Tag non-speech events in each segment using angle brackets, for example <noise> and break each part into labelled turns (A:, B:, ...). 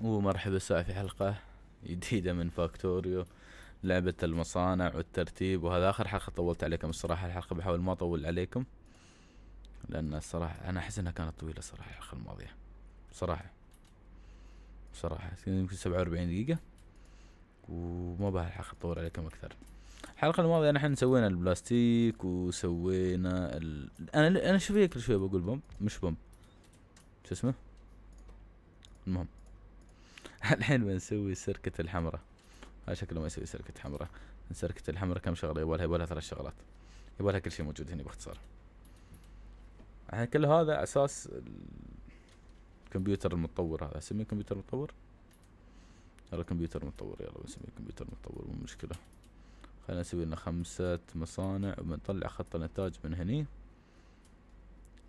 A: ومرحبا الساعة في حلقة جديدة من فاكتوريو لعبة المصانع والترتيب وهذا آخر حلقة طولت عليكم الصراحة الحلقة بحاول ما أطول عليكم لأن الصراحة أنا أحس أنها كانت طويلة صراحة الحلقة الماضية بصراحة بصراحة يمكن سبعة وأربعين دقيقة وما بها الحلقة أطول عليكم أكثر الحلقة الماضية نحن سوينا البلاستيك وسوينا ال... أنا أنا شوية كل شوية بقول بوم مش بوم شو اسمه المهم <laughs> الحين بنسوي سركة الحمراء هذا شكله ما يسوي سركة حمراء سركة الحمراء كم شغلة يبغى لها يبغى لها ثلاث شغلات يبغى لها كل شيء موجود هنا باختصار يعني كل هذا اساس الكمبيوتر المتطور هذا اسميه كمبيوتر متطور هذا كمبيوتر متطور يلا بنسميه كمبيوتر متطور مو مشكلة خلينا نسوي لنا خمسة مصانع وبنطلع خط الانتاج من هني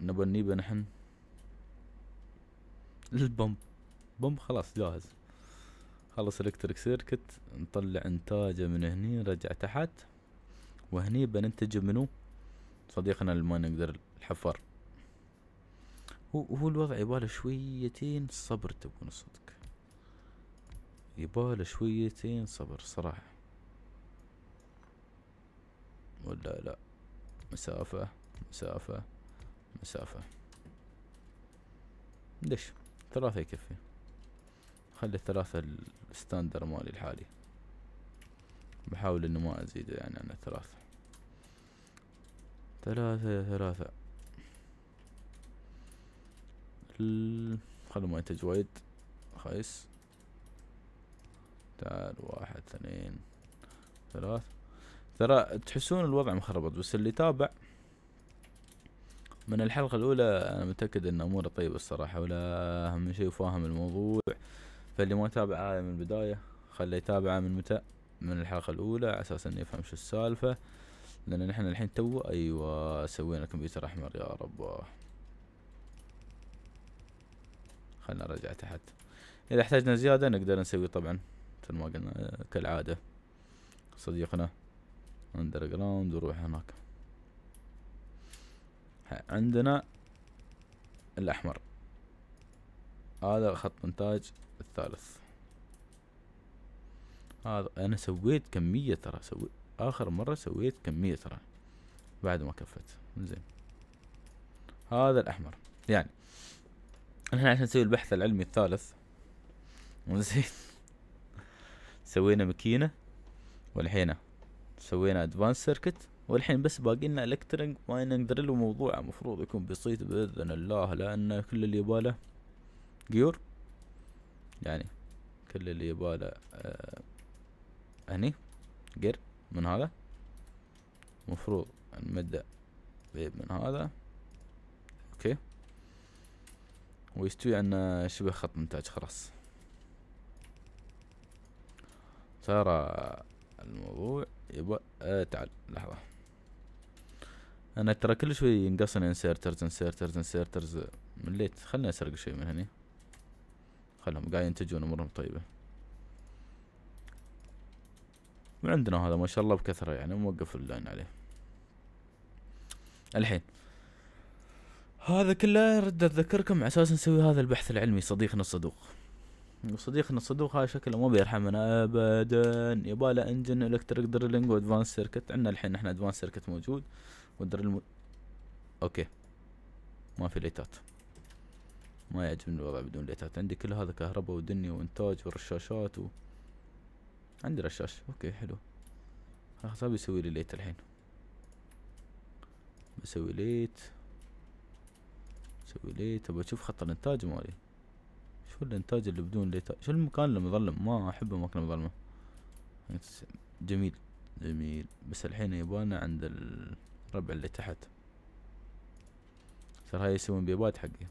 A: نبى نجيبه نحن البمب بمب خلاص جاهز خلص الكتريك سيركت نطلع انتاجه من هني نرجع تحت وهني بننتج منو صديقنا اللي ما نقدر الحفار هو هو الوضع يباله شويتين صبر تبون الصدق يباله شويتين صبر صراحة ولا لا مسافة مسافة مسافة ليش ثلاثة يكفي خلي الثلاثة الستاندر مالي الحالي بحاول انه ما ازيده يعني انا ثلاثة ثلاثة ثلاثة خلوا ما ينتج وايد خيس تعال واحد اثنين ثلاث ترى تحسون الوضع مخربط بس اللي تابع من الحلقة الأولى أنا متأكد أن أموره طيبة الصراحة ولا أهم شيء فاهم الموضوع فاللي ما تابع هذا من البداية خليه يتابعه من متى من الحلقة الأولى على أساس إنه يفهم شو السالفة لأن نحن الحين تو أيوة سوينا كمبيوتر أحمر يا رب خلنا نرجع تحت إذا احتاجنا زيادة نقدر نسوي طبعا مثل ما قلنا كالعادة صديقنا أندر جراوند وروح هناك عندنا الأحمر هذا خط إنتاج الثالث هذا انا سويت كمية ترى سويت اخر مرة سويت كمية ترى بعد ما كفت زين هذا الاحمر يعني احنا عشان نسوي البحث العلمي الثالث زين <laughs> سوينا ماكينة والحين سوينا ادفانس سيركت والحين بس باقي لنا الكترينج مايننج دريل وموضوع المفروض يكون بسيط باذن الله لان كل اللي يباله جيور يعني كل اللي يباله آه هني قر من هذا مفروض نمده بيب من هذا اوكي ويستوي عنا شبه خط انتاج خلاص ترى الموضوع يبقى آه تعال لحظة انا ترى كل شوي ينقصني انسيرترز انسيرترز انسيرترز مليت خلنا اسرق شوي من هني خلهم قاعد ينتجون امورهم طيبه وعندنا هذا ما شاء الله بكثره يعني موقف اللون عليه الحين هذا كله رد اذكركم على اساس نسوي هذا البحث العلمي صديقنا الصدوق وصديقنا الصدوق هذا شكله ما بيرحمنا ابدا يباله انجن الكتريك درلينج وادفانس سيركت عندنا الحين احنا ادفانس سيركت موجود ودرل مو... اوكي ما في ليتات ما يعجبني الوضع بدون ليتات عندي كل هذا كهرباء ودنيا وانتاج ورشاشات و عندي رشاش اوكي حلو خلاص ابي طيب اسوي لي ليت الحين بسوي ليت بسوي ليت ابى اشوف خط الانتاج مالي شو الانتاج اللي بدون ليت شو المكان المظلم ما احب المكان المظلمة جميل جميل بس الحين يبانا عند الربع اللي تحت صار هاي يسوون بيبات حقي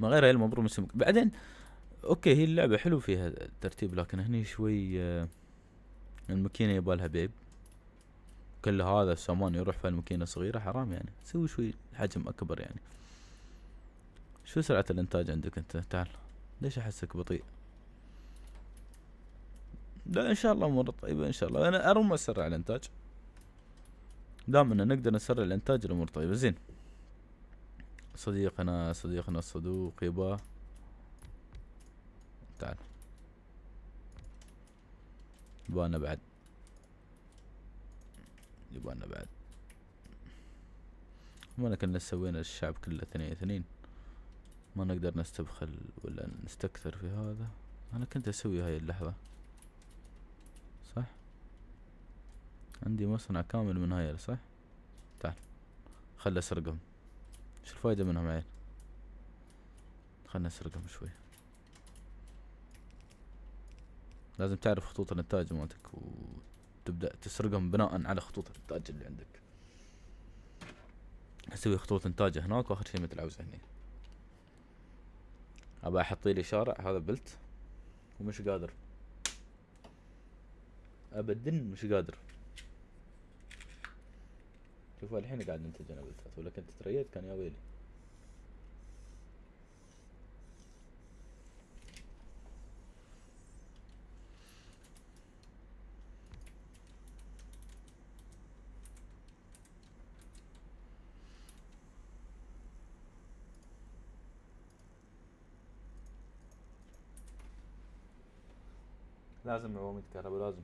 A: ما غيرها ريال مبروك بعدين اوكي هي اللعبه حلو فيها الترتيب لكن هني شوي آه، الماكينه يبالها بيب كل هذا السامان يروح في الماكينه صغيره حرام يعني سوي شوي حجم اكبر يعني شو سرعه الانتاج عندك انت تعال ليش احسك بطيء لا ان شاء الله امور طيبه ان شاء الله انا ارمى اسرع الانتاج دام ان نقدر نسرع الانتاج الامور طيبه زين صديقنا صديقنا الصدوق يبا تعال يبانا بعد يبانا بعد ما كنا سوينا الشعب كله اثنين اثنين ما نقدر نستبخل ولا نستكثر في هذا انا كنت اسوي هاي اللحظة صح عندي مصنع كامل من هاي صح تعال خل اسرقهم ايش الفايدة منهم عيل خلنا نسرقهم شوي لازم تعرف خطوط الانتاج مالتك وتبدأ تسرقهم بناء على خطوط الانتاج اللي عندك اسوي خطوط انتاج هناك واخر شي مثل عوزة هني ابى احط لي شارع هذا بلت ومش قادر ابدا مش قادر شوف الحين قاعد ننتج انا بالذات ولا كنت تريد كان يا ويلي لازم عواميد كهرباء لازم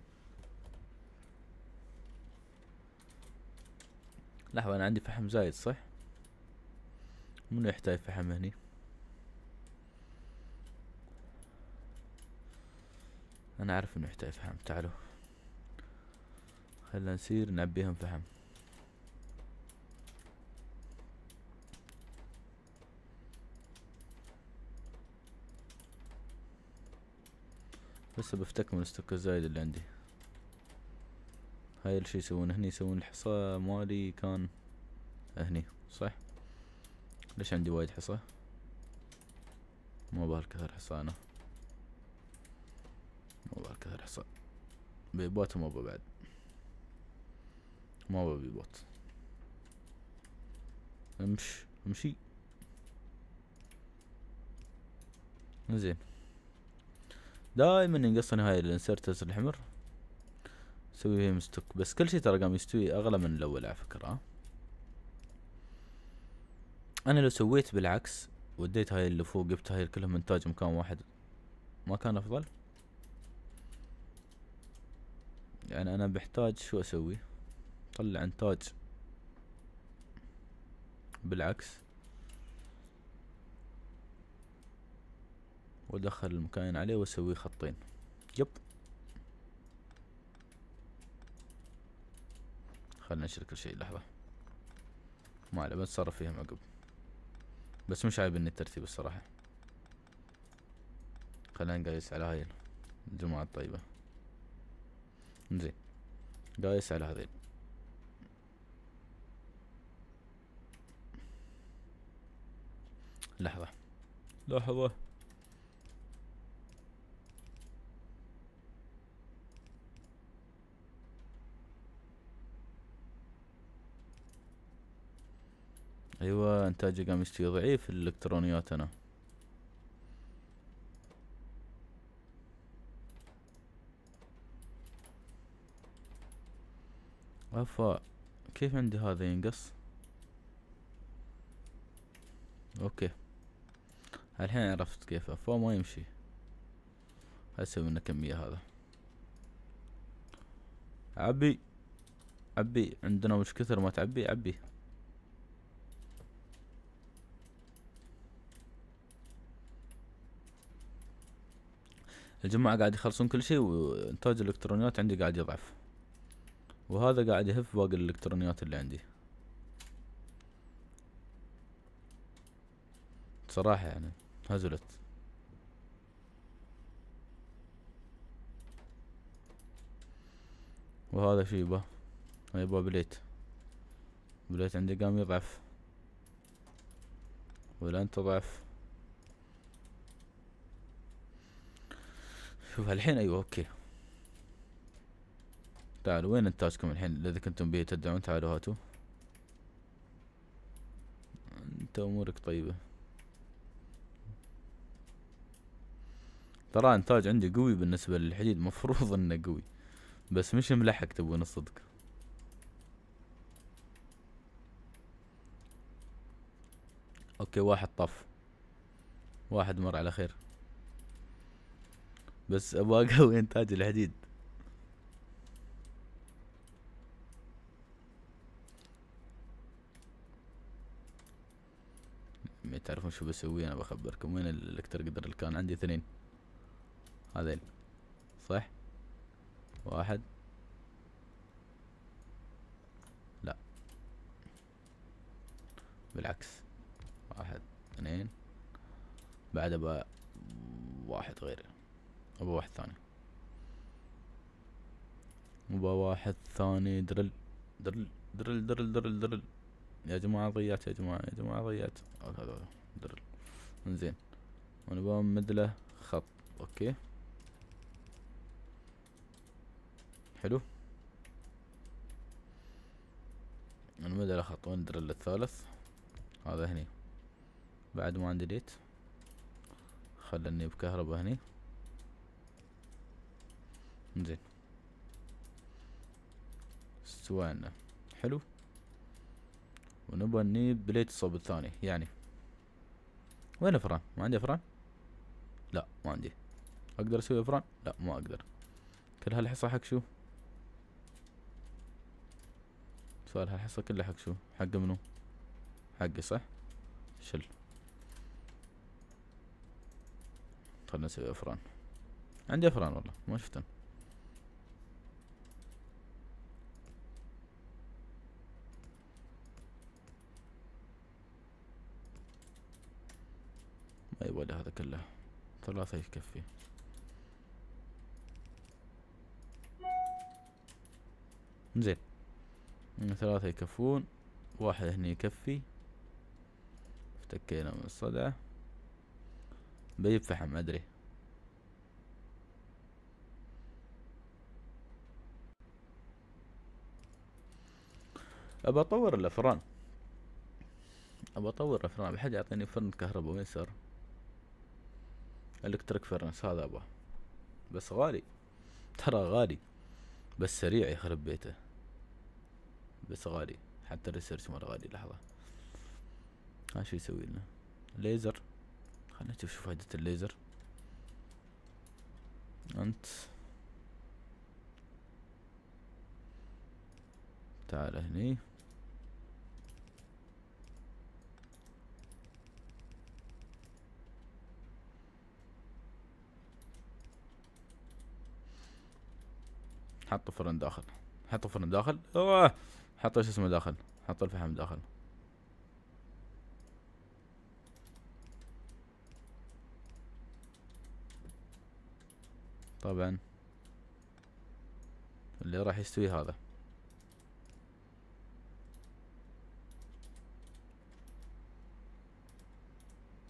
A: لحظة أنا عندي فحم زايد صح؟ منو يحتاج فحم هني؟ أنا أعرف إنه يحتاج فحم تعالوا خلنا نسير نعبيهم فحم بس بفتك من الستوك الزايد اللي عندي هاي الشي يسوون هني يسوون الحصى مالي كان هني صح ليش عندي وايد حصى ما بهالكثر حصى انا ما بهالكثر حصى بيبوت ما بعد ما بيبوت امش امشي زين دائما ينقصني هاي الانسرتز الحمر سوي هيم ستوك بس كل شيء ترى قام يستوي اغلى من الاول على فكره انا لو سويت بالعكس وديت هاي اللي فوق جبت هاي كلهم انتاج مكان واحد ما كان افضل يعني انا بحتاج شو اسوي طلع انتاج بالعكس وادخل المكاين عليه واسوي خطين يب خلنا نشيل كل شيء لحظة ما عليه بتصرف فيهم عقب بس مش اني الترتيب الصراحة خلينا نقايس على هاي الجماعة الطيبة زين قايس على هذين لحظة لحظة ايوه انتاجي قام ضعيف الالكترونيات انا افا كيف عندي هذا ينقص اوكي الحين عرفت كيف افا ما يمشي اسوي منه كمية هذا عبي عبي عندنا مش كثر ما تعبي عبي الجماعة قاعد يخلصون كل شيء وانتاج الالكترونيات عندي قاعد يضعف وهذا قاعد يهف باقي الالكترونيات اللي عندي صراحة يعني هزلت وهذا شو يبا يبا بليت بليت عندي قام يضعف انت ضعف شوف الحين ايوه اوكي تعالوا وين انتاجكم الحين اذا كنتم بيه تدعون تعالوا هاتوا انت امورك طيبة ترى انتاج عندي قوي بالنسبة للحديد مفروض انه قوي بس مش ملحق تبون الصدق اوكي واحد طف واحد مر على خير بس ابغى <laughs> اقوي انتاج الحديد ما تعرفون شو بسوي انا بخبركم وين الالكتر قدر اللي كان عندي اثنين هذيل صح واحد لا بالعكس واحد اثنين بعد ابغى واحد غيره ابو واحد ثاني ابو واحد ثاني درل درل درل درل درل درل يا جماعة ضيعت يا جماعة يا جماعة ضيعت هذا درل انزين ونبغى نمدله خط اوكي حلو نمدله خط وين درل الثالث هذا هني بعد ما عندي ديت خلني بكهرباء هني زين استوينا حلو ونبغى نجيب بليت الصوب الثاني يعني وين افران ما عندي افران لا ما عندي اقدر اسوي افران لا ما اقدر كل هالحصة حق شو سؤال هالحصة كلها حق شو حق منو حقي صح شل خلنا نسوي افران عندي افران والله ما شفتن أيوة هذا كله ثلاثة يكفي زين ثلاثة يكفون واحد هنا يكفي افتكينا من الصدعة بيب فحم أدري أبى أطور الأفران أبى أطور الأفران بحد يعطيني فرن كهرباء ميسر الكتريك فرنس هذا ابا بس غالي ترى غالي بس سريع يخرب بيته بس غالي حتى الريسيرش مرة غالي لحظة ها شو يسوي لنا ليزر خلنا نشوف شو فائدة الليزر انت تعال هني حط فرن داخل حط فرن داخل اوه حط ايش اسمه داخل حط الفحم داخل طبعا اللي راح يستوي هذا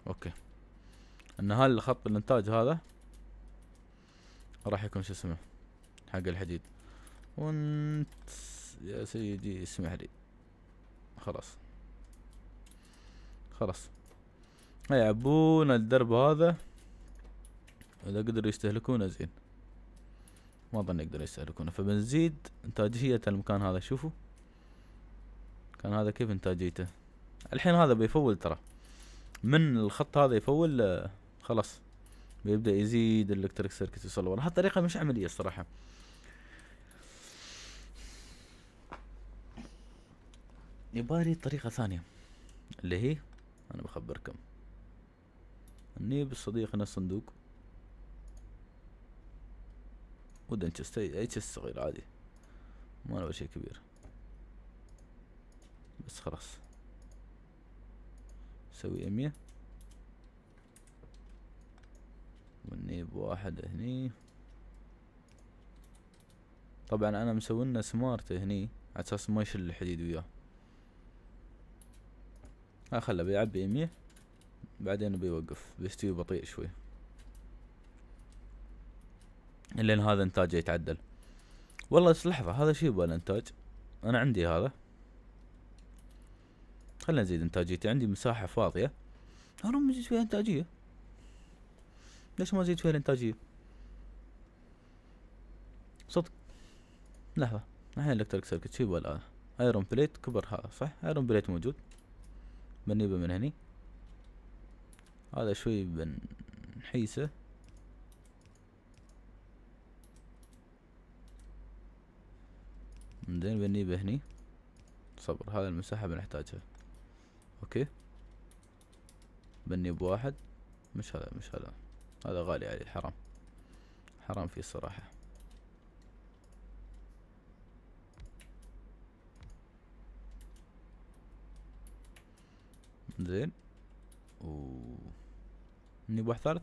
A: اوكي ان هالخط الانتاج هذا راح يكون شو اسمه حق الحديد وانت يا سيدي اسمح لي خلاص خلاص هيعبون الدرب هذا اذا قدروا يستهلكونه زين ما اظن يقدروا يستهلكونه فبنزيد انتاجية المكان هذا شوفوا كان هذا كيف انتاجيته الحين هذا بيفول ترى من الخط هذا يفول آه، خلاص بيبدا يزيد الالكتريك سيركت يوصل ورا هالطريقه مش عمليه الصراحه يبالي طريقة ثانية اللي هي انا بخبركم اني بالصديق هنا الصندوق ودن تشست اي تشست صغير عادي ما نبغى شي كبير بس خلاص سوي امية ونجيب واحد هني طبعا انا مسوي لنا سمارت هني على اساس ما يشل الحديد وياه ما خله بيعبي يميه بعدين بيوقف بيستوي بطيء شوي لين هذا انتاجه يتعدل والله بس لحظة هذا يبغى الانتاج انا عندي هذا خلنا نزيد انتاجيتي عندي مساحة فاضية انا ما زيد فيها انتاجية ليش ما زيد فيها الانتاجية صدق لحظة الحين الكتريك سيركت شو يبغى الان ايرون بليت كبر هذا صح ايرون بليت موجود بنيبه من هني هذا شوي بنحيسه زين بنيبه هني صبر هذا المساحة بنحتاجها اوكي بنيب واحد مش هذا مش هذا هذا غالي علي حرام حرام فيه الصراحة زين و مني بواحد ثالث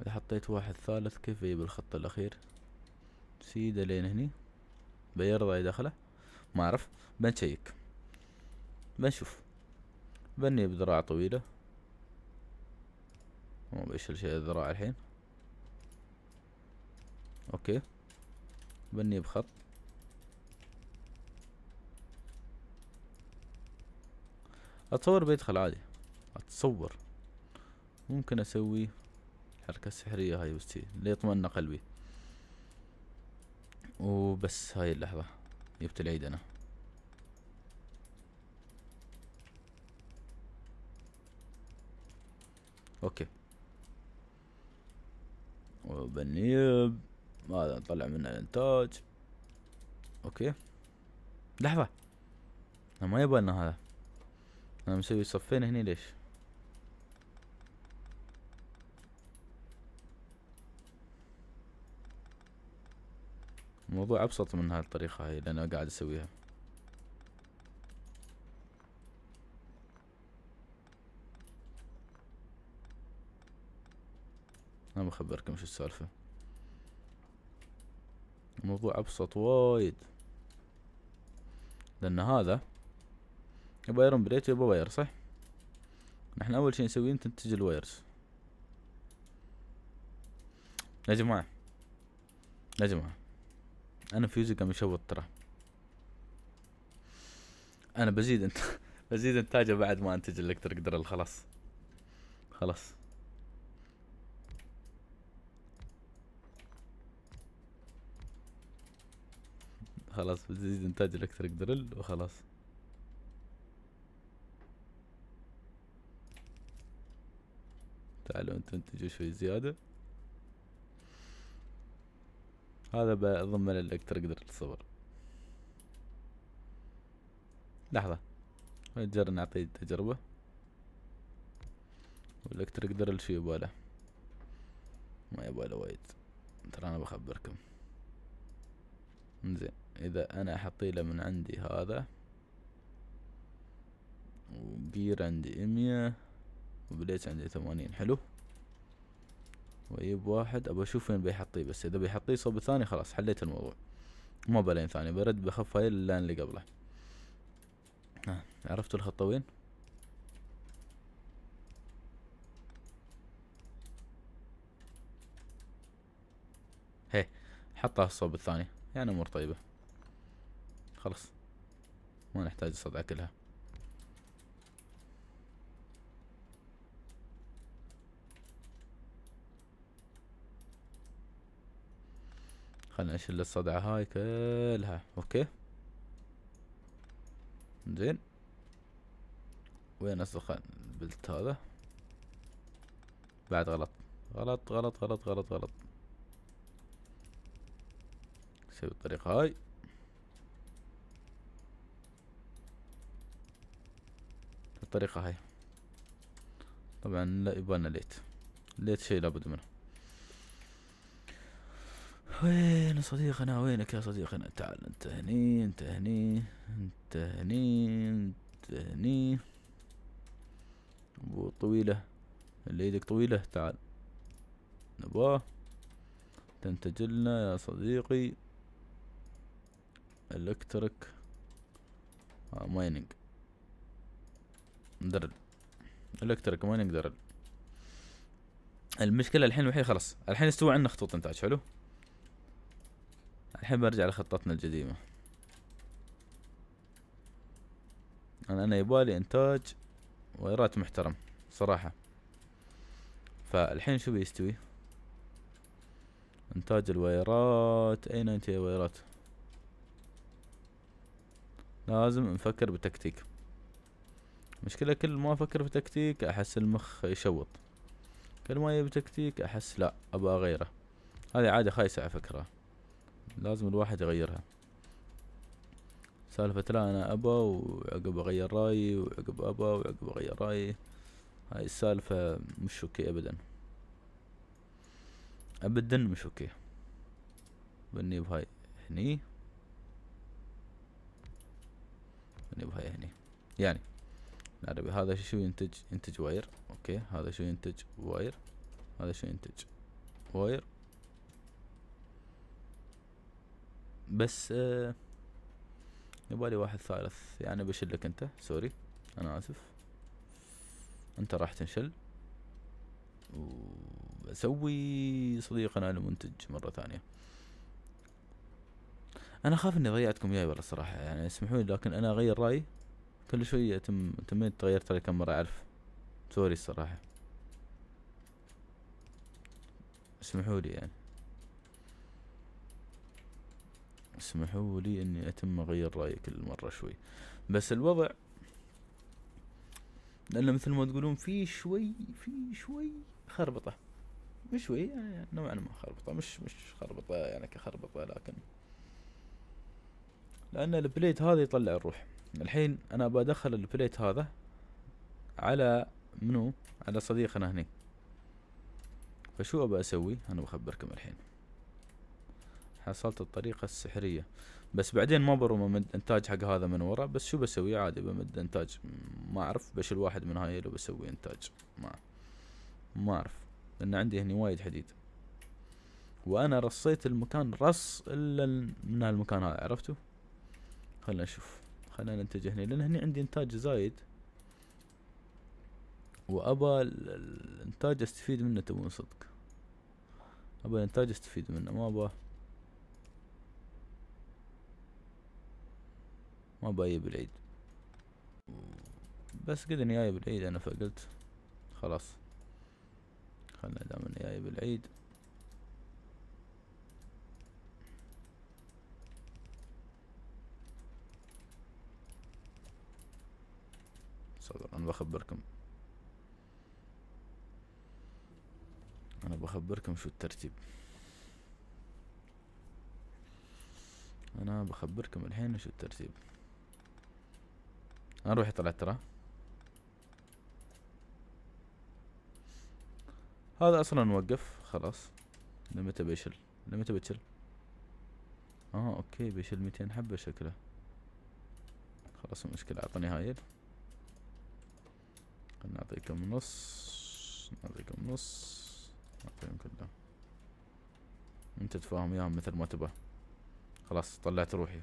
A: اذا حطيت واحد ثالث كيف يجيب الخط الاخير سيدة لين هني بيرضى يدخله ما اعرف بنشيك بنشوف بني بذراع طويلة ما بيشل شيء الذراع الحين اوكي بني بخط اتصور بيدخل عادي اتصور ممكن اسوي الحركة السحرية هاي وستي ليطمئن قلبي وبس هاي اللحظة جبت العيد انا اوكي وبنيب هذا نطلع منه الانتاج اوكي لحظة ما يبالنا هذا انا مسوي صفين هني ليش الموضوع ابسط من هاي الطريقة هاي اللي انا قاعد اسويها انا بخبركم شو السالفة الموضوع ابسط وايد لان هذا يبقى بريت يبقى واير صح نحن اول شي نسويه تنتج الوايرز يا جماعة يا جماعة انا فيوزيكا مشوط ترى انا بزيد انت <laughs> بزيد انتاجه بعد ما انتج الالكتريك درل خلاص خلاص خلاص بزيد انتاج الالكتريك درل وخلاص تعالوا تنتجوا شوي زيادة هذا بضمن الأكتر أقدر الصبر لحظة نجرب نعطيه تجربة والأكتر أقدر شو يباله ما يباله وايد ترى أنا بخبركم زين إذا أنا له من عندي هذا وجير عندي 100 وبديت عندي ثمانين حلو واجيب واحد ابى اشوف وين بيحطيه بس اذا بيحطيه صوب الثاني خلاص حليت الموضوع ما بلين ثاني برد بخف هاي اللان اللي قبله آه. عرفتوا الخطة وين هي حطها الصوب الثاني يعني امور طيبة خلاص ما نحتاج الصدعة كلها خلنا نشيل الصدعة هاي كلها اوكي زين وين اصدقاء البلت هذا بعد غلط غلط غلط غلط غلط غلط نسوي الطريقة هاي الطريقة هاي طبعا لا يبالنا ليت ليت شيء لابد منه وين صديقنا وينك يا صديقنا تعال انت هني انت هني انت هني انت هني ابو طويلة اللي ايدك طويلة تعال نبغى تنتجلنا يا صديقي الكتريك مايننج درل الكتريك مايننج درل المشكلة الحين الوحيد خلاص الحين استوى عندنا خطوط انتاج حلو الحين برجع لخطتنا القديمة أنا أنا يبالي إنتاج ويرات محترم صراحة فالحين شو بيستوي إنتاج الويرات أين أنت يا ويرات لازم نفكر بتكتيك مشكلة كل ما أفكر بتكتيك أحس المخ يشوط كل ما يبي تكتيك أحس لا أبغى أغيره هذه عادة خايسة على فكرة لازم الواحد يغيرها سالفة لا أنا أبا وعقب أغير رأيي وعقب أبا وعقب أغير رأيي هاي السالفة مش أوكي أبدا أبدا مش أوكي بني بهاي هني بني بهاي هني يعني العربي هذا شو ينتج ينتج واير أوكي هذا شو ينتج واير هذا شو ينتج واير بس آه يبالي واحد ثالث يعني بشلك انت سوري انا اسف انت راح تنشل وبسوي صديقنا المنتج مرة ثانية انا خاف اني ضيعتكم ياي والله الصراحة يعني اسمحوا لي لكن انا اغير رايي كل شوية تم تميت تغيرت علي كم مرة اعرف سوري الصراحة اسمحوا لي يعني اسمحوا لي اني اتم اغير رايي كل مره شوي بس الوضع لان مثل ما تقولون في شوي في شوي خربطه مش شوي يعني نوعا ما خربطه مش مش خربطه يعني كخربطه لكن لان البليت هذا يطلع الروح الحين انا بدخل البليت هذا على منو على صديقنا هني فشو ابى اسوي انا بخبركم الحين حصلت الطريقة السحرية بس بعدين ما بروم انتاج حق هذا من ورا بس شو بسوي عادي بمد انتاج ما اعرف بشيل واحد من هاي لو بسوي انتاج ما ما اعرف لان عندي هني وايد حديد وانا رصيت المكان رص الا من هالمكان هذا عرفتوا خلنا نشوف خلنا ننتج هني لان هني عندي انتاج زايد وابى الانتاج استفيد منه تبون صدق ابى الانتاج استفيد منه ما ابى ما بجيب العيد بس قد اني جايب العيد انا فقلت خلاص خلنا دام اني جايب العيد صبر انا بخبركم انا بخبركم شو الترتيب انا بخبركم الحين شو الترتيب انا روحي طلعت ترى هذا اصلا نوقف خلاص لمتى بيشل لمتى بتشل اه اوكي بيشل 200 حبه شكله خلاص المشكله اعطني هايل نعطيكم نص نعطيكم نص نعطيهم كله انت تفاهم وياهم مثل ما تبى خلاص طلعت روحي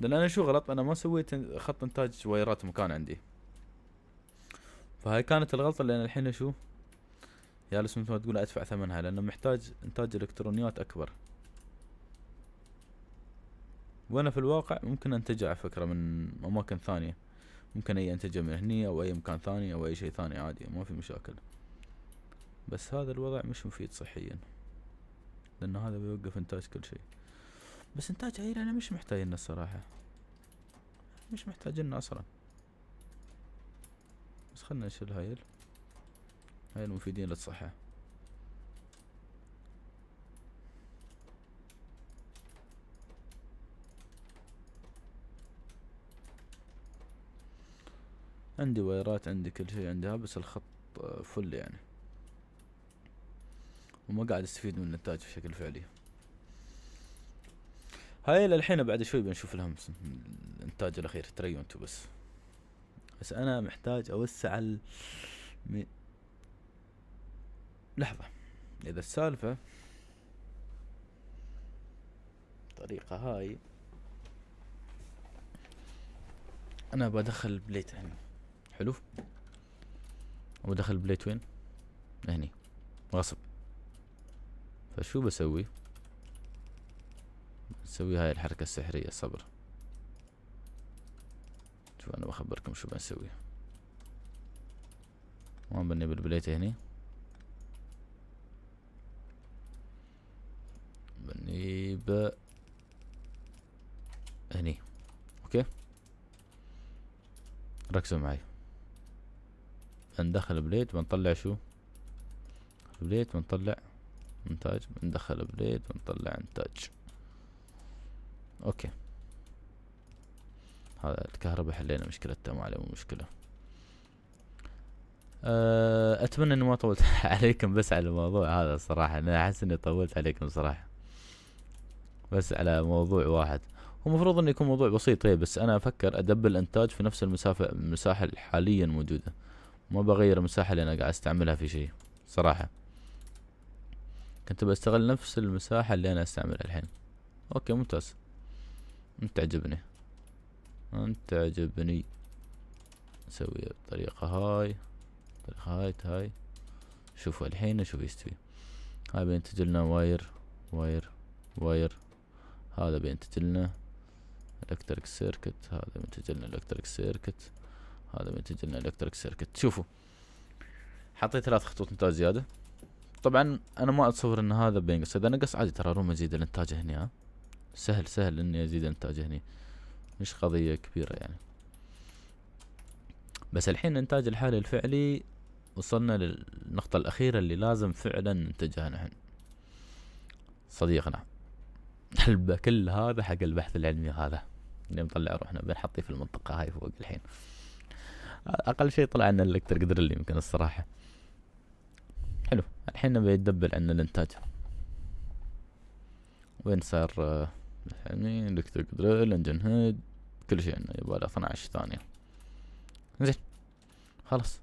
A: لان انا شو غلط انا ما سويت خط انتاج وايرات مكان عندي فهاي كانت الغلطه اللي انا الحين شو يا مثل ما تقول ادفع ثمنها لانه محتاج انتاج الكترونيات اكبر وانا في الواقع ممكن انتجها على فكره من اماكن ثانيه ممكن اي انتجها من هني او اي مكان ثاني او اي شيء ثاني عادي ما في مشاكل بس هذا الوضع مش مفيد صحيا لان هذا بيوقف انتاج كل شيء بس انتاج عيل انا مش محتاجينه الصراحة مش محتاجينه اصلا بس خلنا نشيل هاي هاي المفيدين للصحة عندي ويرات عندي كل شيء عندها بس الخط فل يعني وما قاعد استفيد من الانتاج بشكل فعلي هاي للحين بعد شوي بنشوف لهم الانتاج الاخير انتو بس بس انا محتاج اوسع ال مي... لحظة اذا السالفة الطريقة هاي انا بدخل بليت هنا حلو وبدخل بليت وين هني غصب فشو بسوي نسوي هاي الحركة السحرية صبر شوف انا بخبركم شو بنسوي وين بني بالبليتة هني بني ب هني اوكي ركزوا معي بندخل بليت بنطلع شو بليت بنطلع انتاج بندخل بليت بنطلع انتاج اوكي هذا الكهرباء حلينا مشكلتها ما عليه مشكلة أه، اتمنى اني ما طولت <laughs> عليكم بس على الموضوع هذا الصراحة انا احس اني طولت عليكم صراحة بس على موضوع واحد هو المفروض انه يكون موضوع بسيط طيب بس انا افكر ادبل الانتاج في نفس المسافة المساحة الحاليا موجودة ما بغير المساحة اللي انا قاعد استعملها في شيء صراحة كنت بستغل نفس المساحة اللي انا استعملها الحين اوكي ممتاز انت عجبني انت عجبني نسويها بالطريقة هاي الطريقة هاي هاي شوفوا الحين شوف يستوي هاي بينتج لنا واير واير واير هذا بينتج لنا الكتريك سيركت هذا بينتج لنا الكتريك سيركت هذا بينتج لنا الكتريك سيركت شوفوا حطيت ثلاث خطوط انتاج زيادة طبعا انا ما اتصور ان هذا بينقص اذا نقص عادي ترى روم ازيد الانتاج هنا سهل سهل اني ازيد انتاج هني مش قضية كبيرة يعني بس الحين انتاج الحالي الفعلي وصلنا للنقطة الأخيرة اللي لازم فعلا ننتجها نحن صديقنا كل هذا حق البحث العلمي هذا اللي مطلع روحنا بنحطيه في المنطقة هاي فوق الحين أقل شيء طلع لنا الاكتر قدر اللي يمكن الصراحة حلو الحين نبي ندبل عن الإنتاج وين صار الحين يعني الكتريك دريل انجن هيد كل شيء عندنا يعني يبغى له 12 ثانية زين خلاص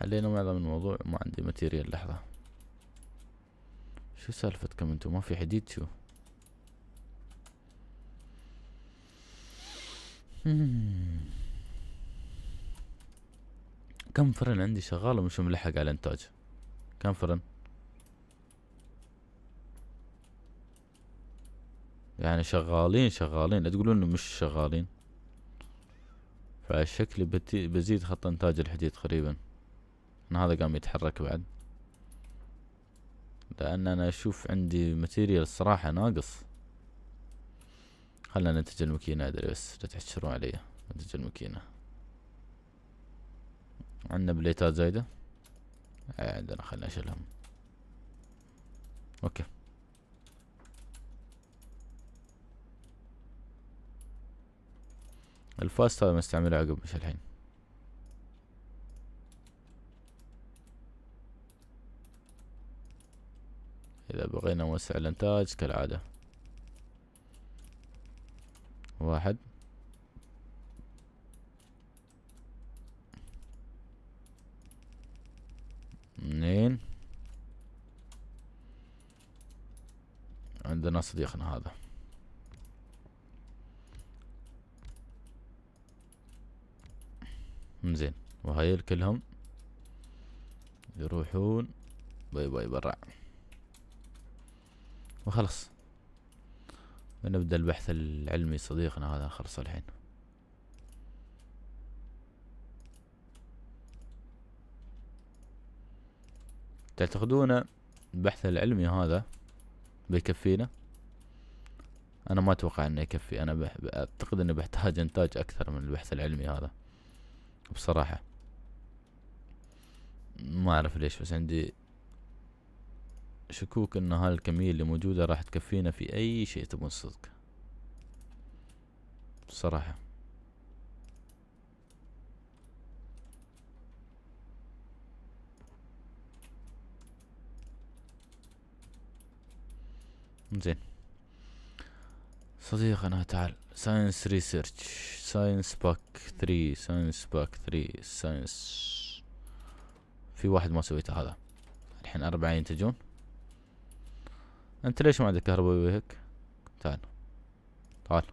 A: حلينا معظم الموضوع ما عندي ماتيريال لحظة شو سالفتكم انتو ما في حديد شو <laughs> كم فرن عندي شغال ومش ملحق على انتاج كم فرن يعني شغالين شغالين لا تقولون انه مش شغالين فشكلي بزيد خط انتاج الحديد قريبا هذا قام يتحرك بعد لان انا اشوف عندي ماتيريال الصراحة ناقص خلنا ننتج الماكينة ادري بس لا تحشرون علي ننتج الماكينة عندنا بليتات زايدة إيه، عندنا خلنا نشيلهم اوكي الفاست هذا بنستعمله عقب مش الحين إذا بغينا نوسع الإنتاج كالعادة واحد اثنين عندنا صديقنا هذا زين وهاي كلهم يروحون باي باي برا وخلص نبدأ البحث العلمي صديقنا هذا خلص الحين تعتقدون البحث العلمي هذا بيكفينا انا ما اتوقع انه يكفي انا اعتقد اني بحتاج انتاج اكثر من البحث العلمي هذا بصراحة ما اعرف ليش بس عندي شكوك إن هالكمية اللي موجودة راح تكفينا في اي شيء تبون الصدق بصراحة زين صديقنا تعال ساينس ريسيرش ساينس باك ثري ساينس باك ثري ساينس في واحد ما سويته هذا الحين أربعة ينتجون أنت ليش ما عندك كهرباء بيهك تعال تعال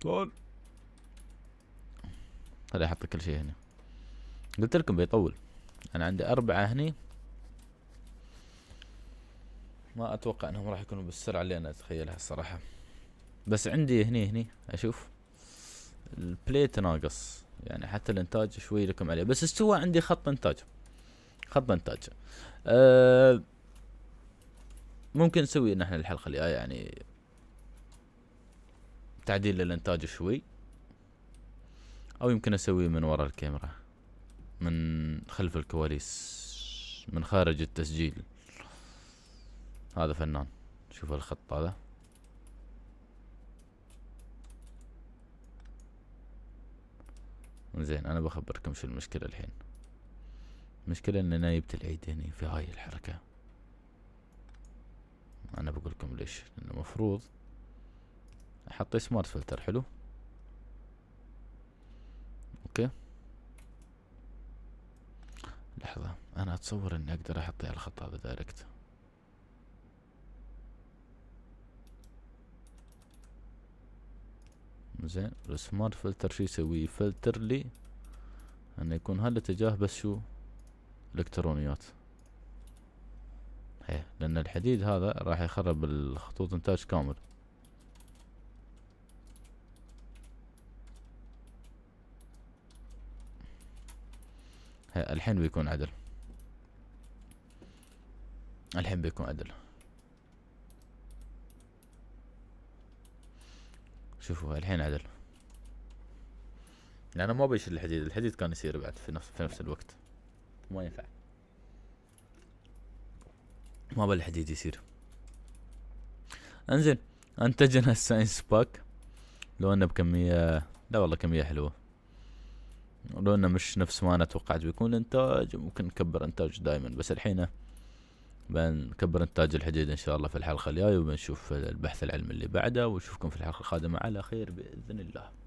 A: تعال خلي أحط كل شيء هنا قلت لكم بيطول أنا عندي أربعة هني ما أتوقع أنهم راح يكونوا بالسرعة اللي أنا أتخيلها الصراحة بس عندي هني هني اشوف البليت ناقص يعني حتى الانتاج شوي لكم عليه بس استوى عندي خط انتاج خط انتاج أه ممكن نسوي نحن الحلقه اللي جايه يعني تعديل للانتاج شوي او يمكن اسوي من ورا الكاميرا من خلف الكواليس من خارج التسجيل هذا فنان شوف الخط هذا زين انا بخبركم شو المشكلة الحين المشكلة ان نايبة العيد هني في هاي الحركة انا بقولكم ليش لانه المفروض احط سمارت فلتر حلو اوكي لحظة انا اتصور اني اقدر احطي على الخط هذا دايركت زين السمارت فلتر شو يسوي يفلتر لي انه يكون هالاتجاه بس شو الكترونيات هي إيه، لان الحديد هذا راح يخرب الخطوط انتاج كامل هي إيه، الحين بيكون عدل الحين بيكون عدل شوفوا الحين عدل انا ما بيشيل الحديد الحديد كان يصير بعد في نفس في نفس الوقت ما ينفع ما بالحديد يصير انزين انتجنا الساينس باك لو انه بكمية لا والله كمية حلوة لو انه مش نفس ما انا توقعت بيكون انتاج ممكن نكبر انتاج دايما بس الحين بنكبر انتاج الحديد ان شاء الله في الحلقه الجايه وبنشوف البحث العلمي اللي بعده ونشوفكم في الحلقه القادمه على خير باذن الله